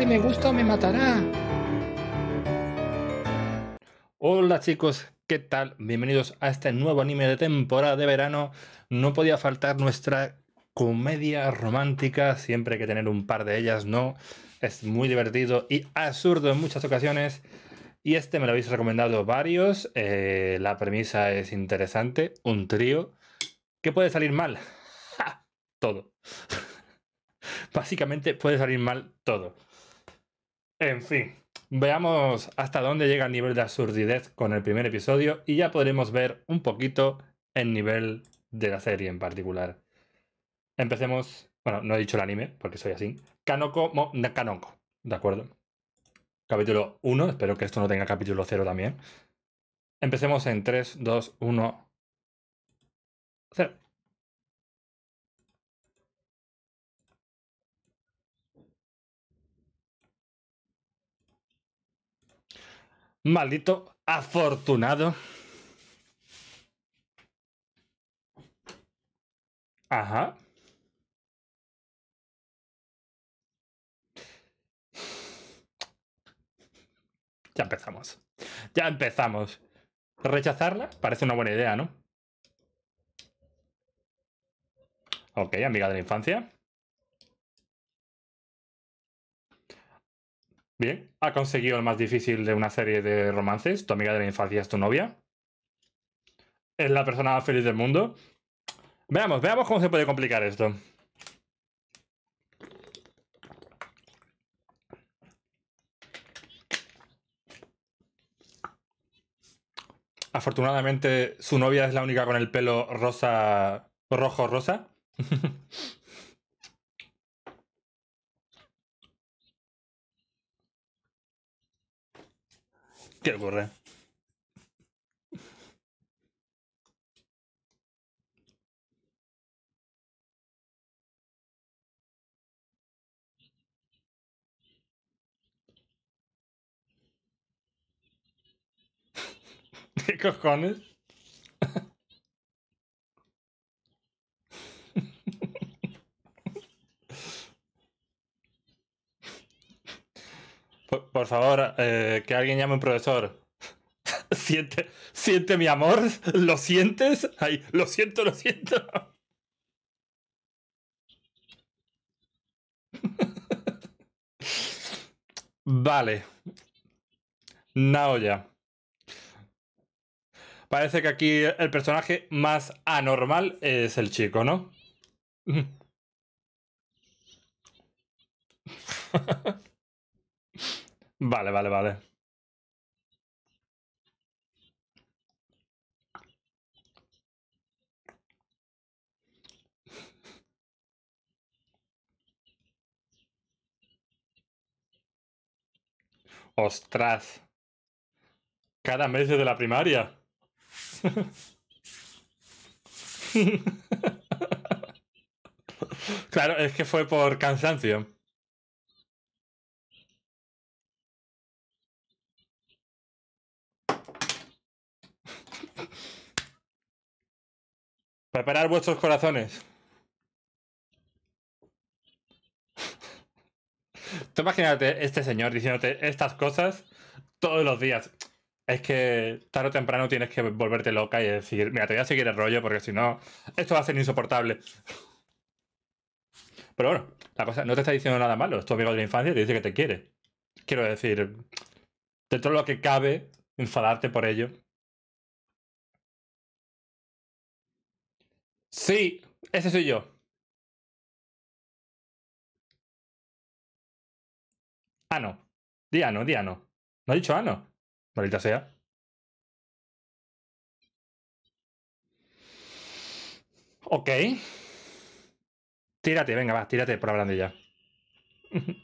y me gusta o me matará. Hola chicos, ¿qué tal? Bienvenidos a este nuevo anime de temporada de verano. No podía faltar nuestra comedia romántica, siempre hay que tener un par de ellas, ¿no? Es muy divertido y absurdo en muchas ocasiones. Y este me lo habéis recomendado varios. Eh, la premisa es interesante. Un trío. que puede salir mal? Todo. Básicamente puede salir mal todo. En fin, veamos hasta dónde llega el nivel de absurdidad con el primer episodio y ya podremos ver un poquito el nivel de la serie en particular. Empecemos, bueno, no he dicho el anime porque soy así. Kanoko, Kanoko, ¿de acuerdo? Capítulo 1, espero que esto no tenga capítulo 0 también. Empecemos en 3, 2, 1, 0. Maldito afortunado. Ajá. Ya empezamos. Ya empezamos. Rechazarla parece una buena idea, ¿no? Ok, amiga de la infancia. Bien, ha conseguido el más difícil de una serie de romances. Tu amiga de la infancia es tu novia. Es la persona más feliz del mundo. Veamos, veamos cómo se puede complicar esto. Afortunadamente, su novia es la única con el pelo rosa, rojo rosa. ¿Qué ocurre? ¿Qué cojones? Por, favor, eh, que alguien llame un profesor. siente, siente mi amor, ¿lo sientes? Ay, lo siento, lo siento. vale. Naoya. Parece que aquí el personaje más anormal es el chico, ¿no? Vale, vale, vale. Ostras. Cada mes de la primaria. claro, es que fue por cansancio. Preparar vuestros corazones. Tú imagínate este señor diciéndote estas cosas todos los días. Es que tarde o temprano tienes que volverte loca y decir, mira, te voy a seguir el rollo porque si no, esto va a ser insoportable. Pero bueno, la cosa no te está diciendo nada malo. Es tu amigo de la infancia y te dice que te quiere. Quiero decir, de todo lo que cabe, enfadarte por ello Sí, ese soy yo. ano, Diano! diano ¿No ha dicho ano? Maldita sea. Ok. Tírate, venga, va, tírate por hablando ya.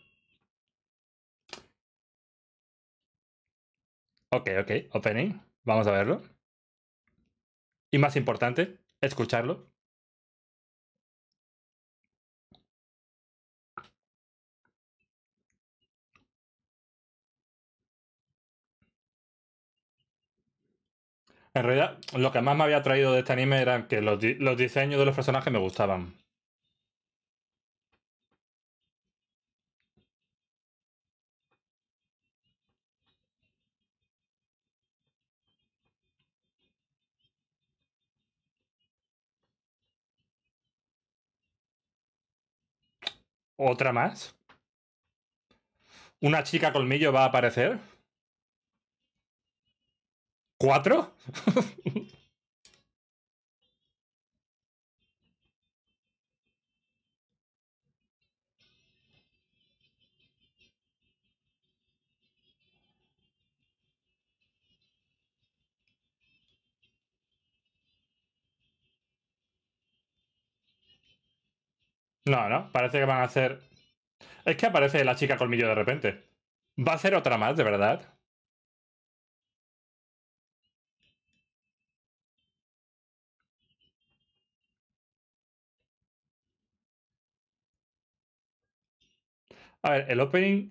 ok, ok, opening. Vamos a verlo. Y más importante, escucharlo. En realidad, lo que más me había atraído de este anime eran que los, los diseños de los personajes me gustaban. ¿Otra más? ¿Una chica colmillo va a aparecer? ¿Cuatro? No, no, parece que van a hacer... Es que aparece la chica colmillo de repente. ¿Va a hacer otra más, de verdad? A ver, el opening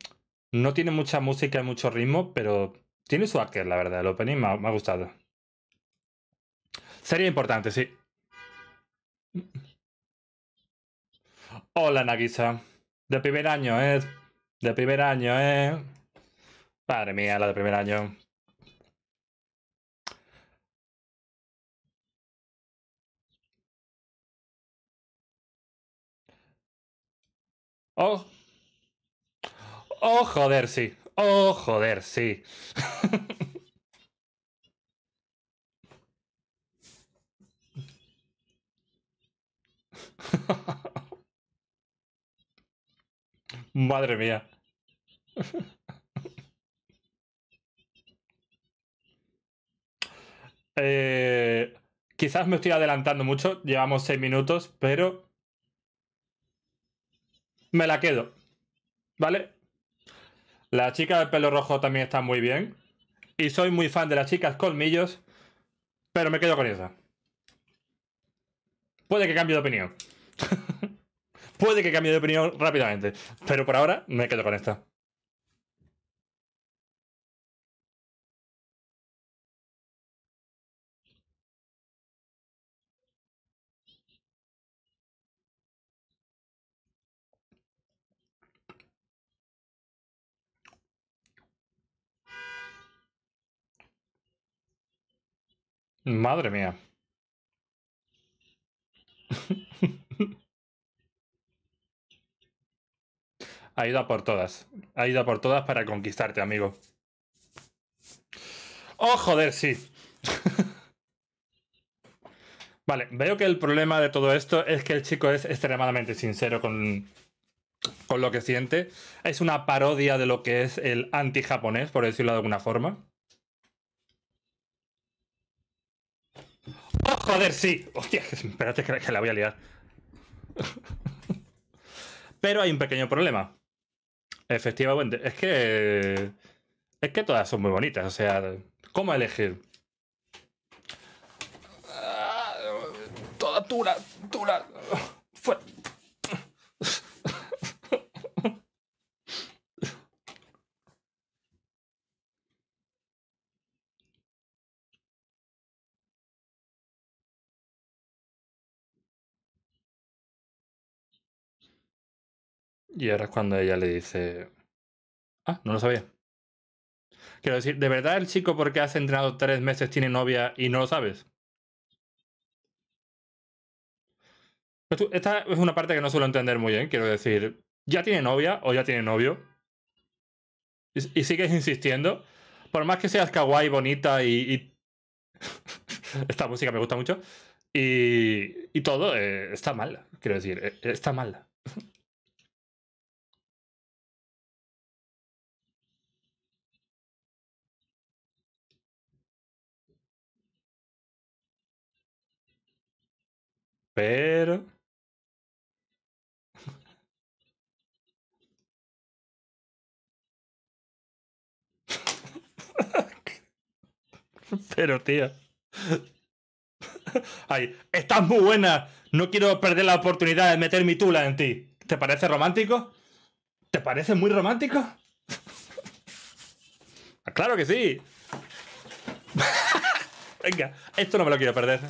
no tiene mucha música y mucho ritmo, pero tiene su hacker, la verdad. El opening me ha, gustado. Sería importante, sí. Hola, Nagisa. De primer año, ¿eh? De primer año, ¿eh? Madre mía, la de primer año. Oh, oh, joder, sí. Oh, joder, sí. Madre mía. eh, quizás me estoy adelantando mucho, llevamos seis minutos, pero me la quedo. ¿Vale? La chica de pelo rojo también está muy bien. Y soy muy fan de las chicas colmillos. Pero me quedo con esa. Puede que cambie de opinión. Puede que cambie de opinión rápidamente. Pero por ahora me quedo con esta. Madre mía. ha ido a por todas. Ha ido por todas para conquistarte, amigo. ¡Oh, joder, sí! vale, veo que el problema de todo esto es que el chico es extremadamente sincero con, con lo que siente. Es una parodia de lo que es el anti-japonés, por decirlo de alguna forma. Joder, sí. Hostia, espérate que la voy a liar. Pero hay un pequeño problema. Efectivamente, es que. Es que todas son muy bonitas. O sea, ¿cómo elegir? Toda dura, dura. Fuera. Y ahora es cuando ella le dice, ah, no lo sabía. Quiero decir, ¿de verdad el chico porque has entrenado tres meses tiene novia y no lo sabes? Pues esta es una parte que no suelo entender muy bien, quiero decir, ya tiene novia o ya tiene novio. Y, sigues insistiendo. Por más que seas kawaii, bonita y... Esta música me gusta mucho. Y, todo eh, está mal, quiero decir, e, está mal. Pero... Pero, tío. Ay, estás muy buena. No quiero perder la oportunidad de meter mi tula en ti. ¿Te parece romántico? ¿Te parece muy romántico? claro que sí. Venga, esto no me lo quiero perder.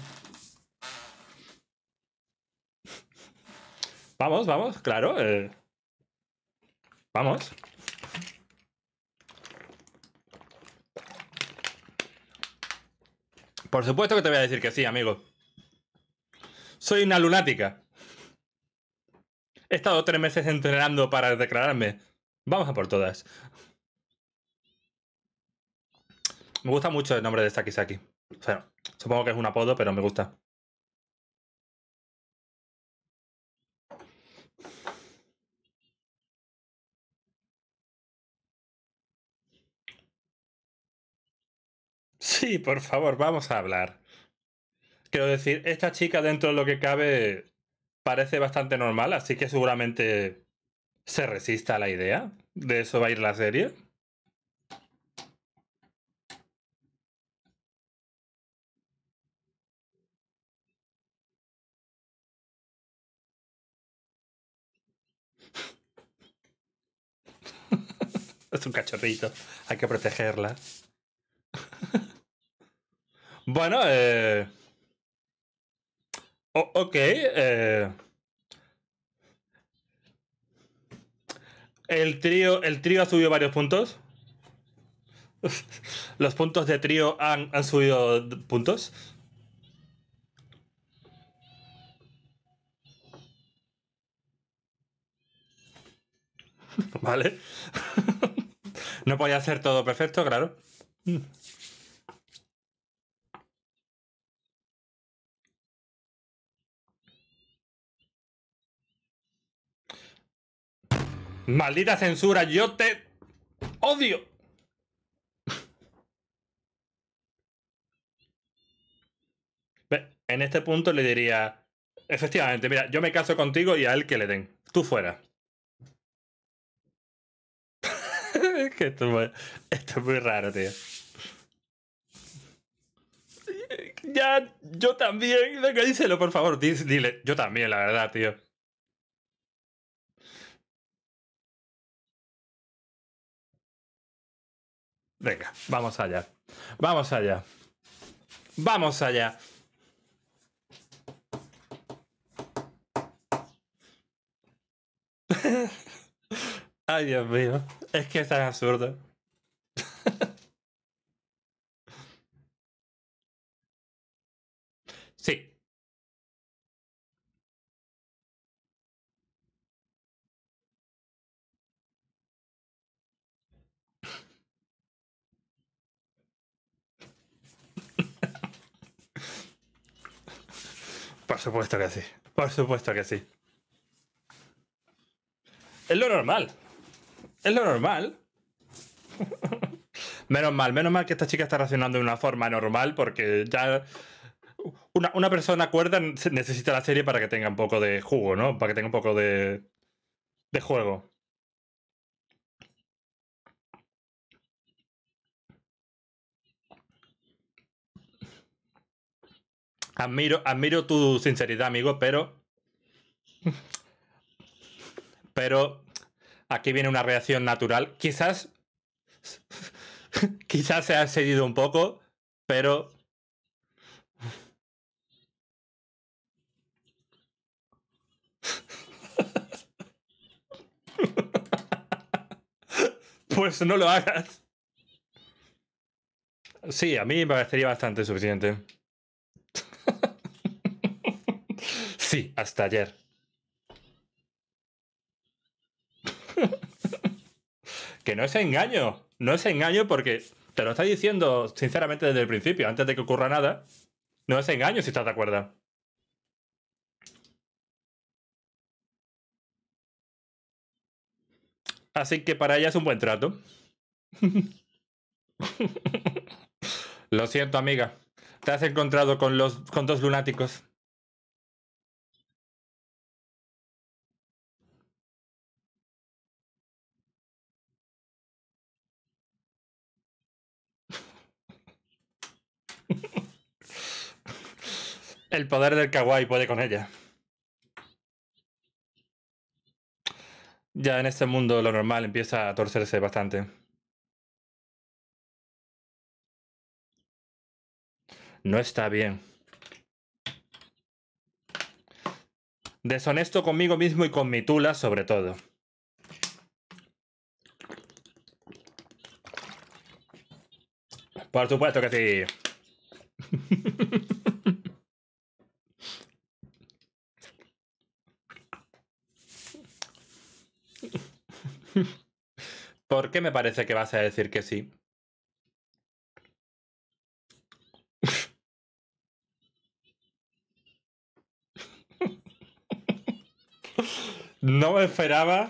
Vamos, vamos, claro. Eh. Vamos. Por supuesto que te voy a decir que sí, amigo. Soy una lunática. He estado tres meses entrenando para declararme. Vamos a por todas. Me gusta mucho el nombre de Saki Saki. O sea, supongo que es un apodo, pero me gusta. Sí, por favor, vamos a hablar. Quiero decir, esta chica dentro de lo que cabe parece bastante normal, así que seguramente se resista a la idea. De eso va a ir la serie. es un cachorrito, hay que protegerla. Bueno, eh... ok. Eh, el trío, el ha subido varios puntos. Los puntos de trío han, han subido puntos. ¿Vale? no podía hacer todo perfecto, claro. Maldita censura, yo te odio. En este punto le diría, efectivamente, mira, yo me caso contigo y a él que le den. Tú fuera. es que esto, es muy raro, tío. Ya, yo también. Venga, díselo, por favor. Dile, yo también, la verdad, tío. Venga, vamos allá. Vamos allá. Vamos allá. Ay, Dios mío. Es que es tan absurdo. Por supuesto que sí. Por supuesto que sí. Es lo normal. Es lo normal. menos mal, menos mal que esta chica está reaccionando de una forma normal porque ya una, persona cuerda necesita la serie para que tenga un poco de jugo, ¿no? Para que tenga un poco de juego. Admiro, admiro tu sinceridad, amigo, pero. Pero aquí viene una reacción natural. Quizás. Quizás se ha excedido un poco, pero. Pues no lo hagas. Sí, a mí me parecería bastante suficiente. Sí, hasta ayer. que no es engaño, no es engaño porque te lo está diciendo sinceramente desde el principio, antes de que ocurra nada. No es engaño si estás de acuerdo. Así que para ella es un buen trato. Lo siento, amiga. Te has encontrado con, los, con dos lunáticos. El poder del kawaii puede con ella. Ya en este mundo lo normal empieza a torcerse bastante. No está bien. Deshonesto conmigo mismo y con mi tula sobre todo. Por supuesto que sí. ¿Por qué me parece que vas a decir que sí? No me esperaba.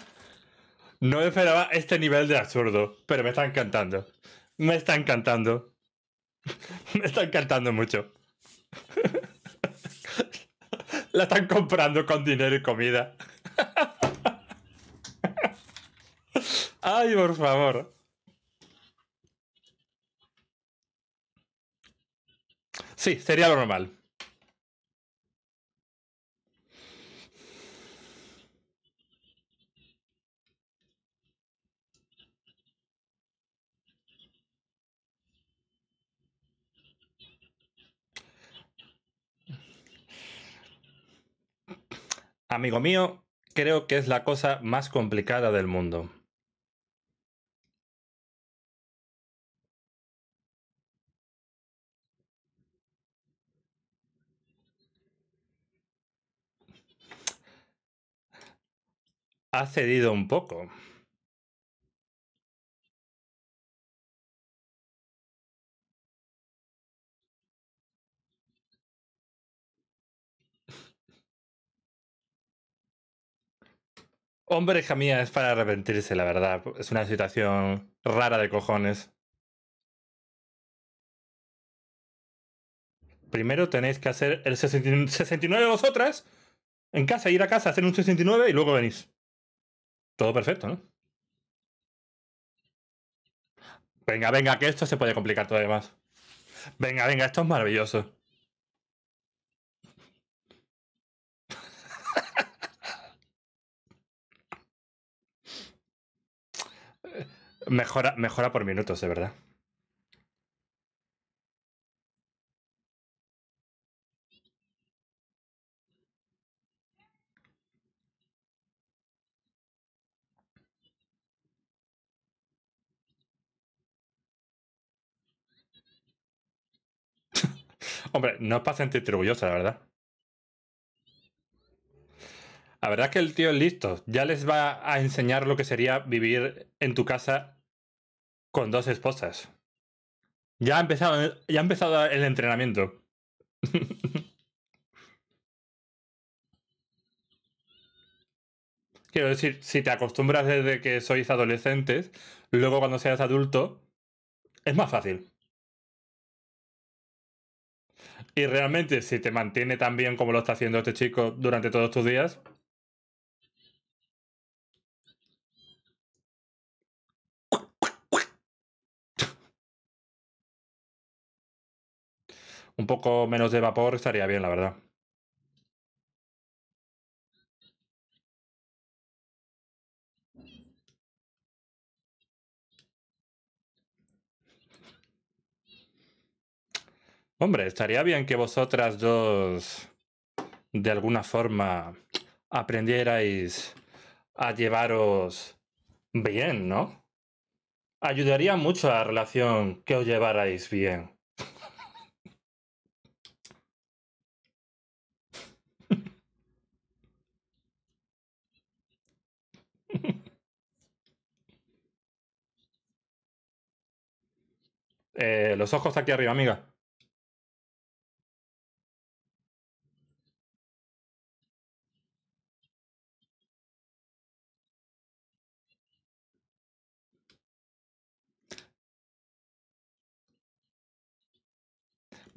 No me esperaba este nivel de absurdo. Pero me está encantando. Me está encantando. Me está encantando mucho. La están comprando con dinero y comida. Ay, por favor. Sí, sería lo normal. Amigo mío, creo que es la cosa más complicada del mundo. ha cedido un poco. Hombre, hija mía, es para arrepentirse, la verdad. Es una situación rara de cojones. Primero tenéis que hacer el 69 de vosotras en casa, ir a casa, hacer un 69 y luego venís. Todo perfecto, ¿no? Venga, venga, que esto se puede complicar todavía más. Venga, venga, esto es maravilloso. mejora, mejora por minutos, de verdad. Hombre, no es para sentirte orgullosa, la verdad. La verdad es que el tío es listo. Ya les va a enseñar lo que sería vivir en tu casa con dos esposas. Ya ha empezado, ya ha empezado el entrenamiento. Quiero decir, si te acostumbras desde que sois adolescentes, luego cuando seas adulto, es más fácil. Y realmente, si te mantiene tan bien como lo está haciendo este chico durante todos tus días. Un poco menos de vapor estaría bien, la verdad. Hombre, estaría bien que vosotras dos de alguna forma aprendierais a llevaros bien, ¿no? Ayudaría mucho a la relación que os llevarais bien. Eh, los ojos aquí arriba, amiga.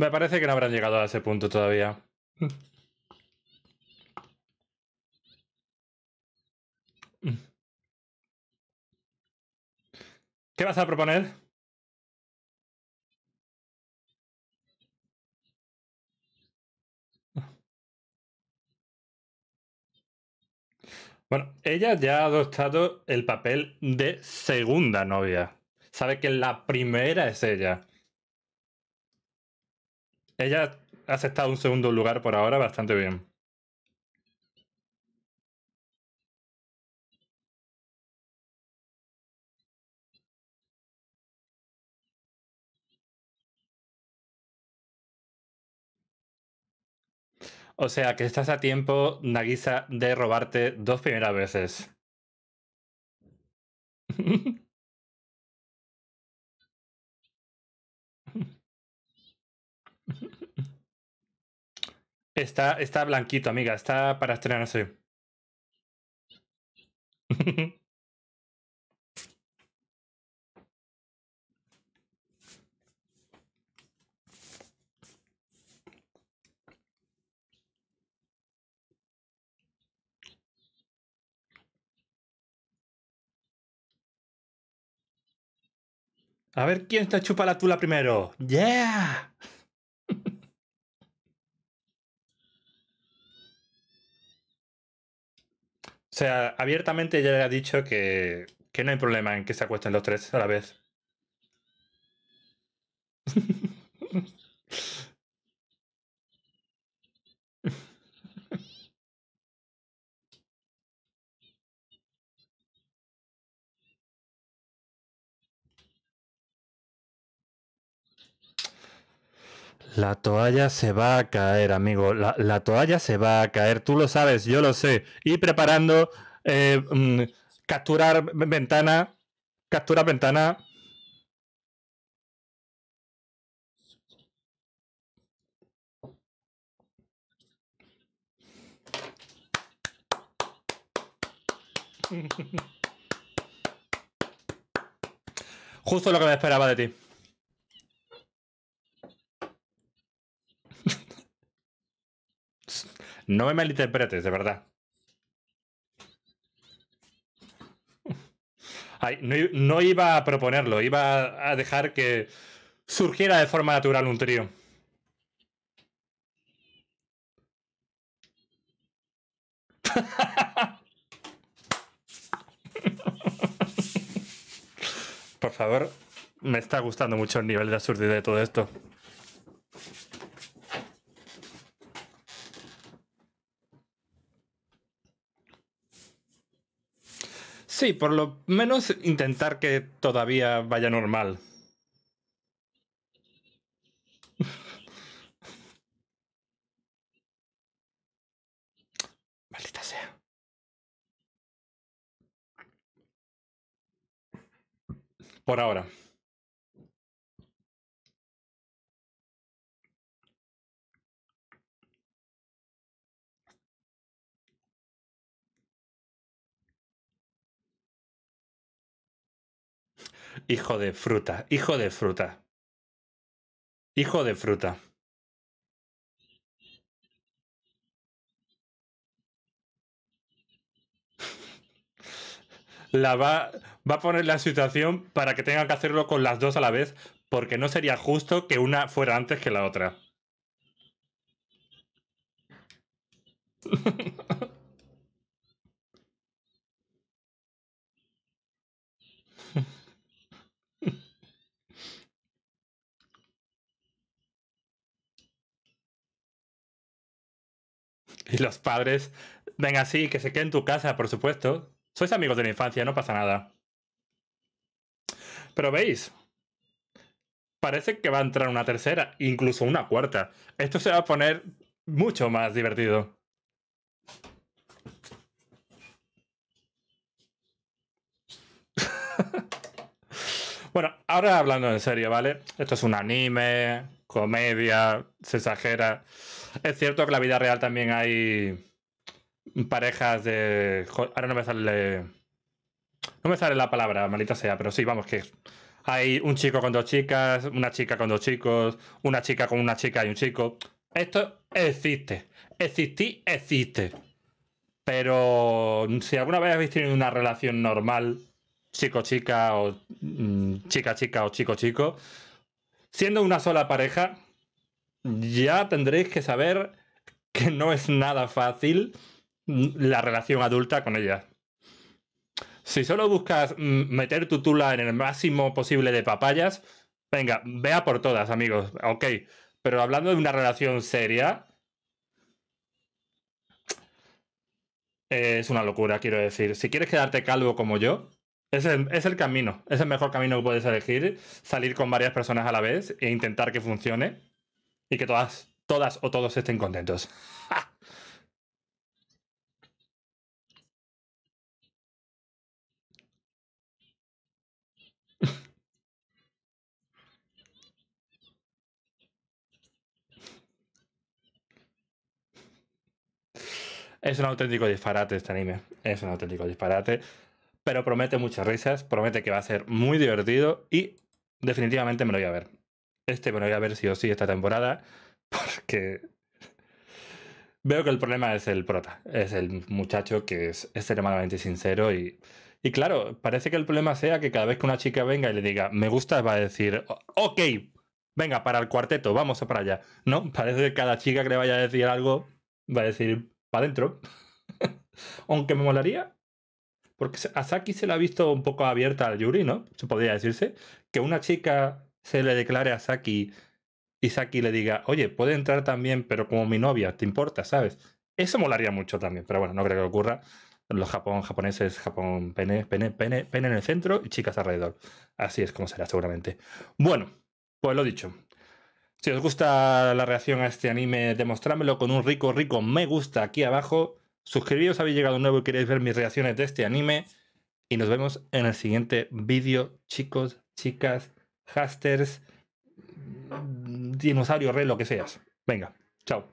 Me parece que no habrán llegado a ese punto todavía. ¿Qué vas a proponer? Bueno, ella ya ha adoptado el papel de segunda novia. Sabe que la primera es ella. Ella ha aceptado un segundo lugar por ahora bastante bien. O sea que estás a tiempo, Nagisa, de robarte dos primeras veces. Está, está blanquito, amiga. Está para estrenarse. A ver quién está chupa la tula primero. ¡Yeah! O sea, abiertamente le ha dicho que, que no hay problema en que se acuesten los tres a la vez. La toalla se va a caer, amigo. La, toalla se va a caer. Tú lo sabes, yo lo sé. Y preparando eh, mm, capturar ventana. Captura ventana. Justo lo que me esperaba de ti. No me malinterpretes, de verdad. no, no, iba a proponerlo, iba a dejar que surgiera de forma natural un trío. Por favor, me está gustando mucho el nivel de absurdidad de todo esto. Sí, por lo menos intentar que todavía vaya normal. Maldita sea. Por ahora. Hijo de fruta, hijo de fruta. Hijo de fruta. La va, va a poner la situación para que tenga que hacerlo con las dos a la vez, porque no sería justo que una fuera antes que la otra. Y los padres, ven así, que se queden en tu casa, por supuesto. Sois amigos de la infancia, no pasa nada. Pero veis, parece que va a entrar una tercera, incluso una cuarta. Esto se va a poner mucho más divertido. bueno, ahora hablando en serio, ¿vale? Esto es un anime, comedia, se exagera. Es cierto que en la vida real también hay parejas de. Ahora no me sale. No me sale la palabra, maldita sea, pero sí, vamos, que hay un chico con dos chicas, una chica con dos chicos, una chica con una chica y un chico. Esto existe. Existí, existe. Pero si alguna vez habéis tenido una relación normal, chico-chica o mm, chica-chica o chico-chico, siendo una sola pareja, ya tendréis que saber que no es nada fácil la relación adulta con ella. Si solo buscas mm, meter tu tula en el máximo posible de papayas, venga, vea por todas, amigos. Ok, pero hablando de una relación seria, es una locura, quiero decir. Si quieres quedarte calvo como yo, es el, es el camino, es el mejor camino que puedes elegir, salir con varias personas a la vez e intentar que funcione y que todas, todas o todos estén contentos. Es un auténtico disparate este anime. Es un auténtico disparate. Pero promete muchas risas, promete que va a ser muy divertido y definitivamente me lo voy a ver. Este bueno voy a ver si o sí esta temporada, porque veo que el problema es el prota, es el muchacho que es extremadamente sincero y, claro, parece que el problema sea que cada vez que una chica venga y le diga, me gusta, va a decir, ok, venga, para el cuarteto, vamos a para allá. No, parece que cada chica que le vaya a decir algo va a decir, para adentro. Aunque me molaría, porque a Saki se la ha visto un poco abierta al Yuri, ¿no? Se podría decirse, que una chica se le declare a Saki y Saki le diga, oye, puede entrar también, pero como mi novia, ¿te importa? ¿Sabes? Eso molaría mucho también, pero bueno, no creo que ocurra. Los Japón, japoneses, Japón, pene, pene, pene, pene en el centro y chicas alrededor. Así es como será seguramente. Bueno, pues lo dicho. Si os gusta la reacción a este anime, demostrámelo con un rico, rico me gusta aquí abajo. Suscribíos habéis llegado nuevo y queréis ver mis reacciones de este anime. Y nos vemos en el siguiente vídeo, chicos, chicas. Hasters mm, dinosaurio, re, lo que seas. Venga, chao.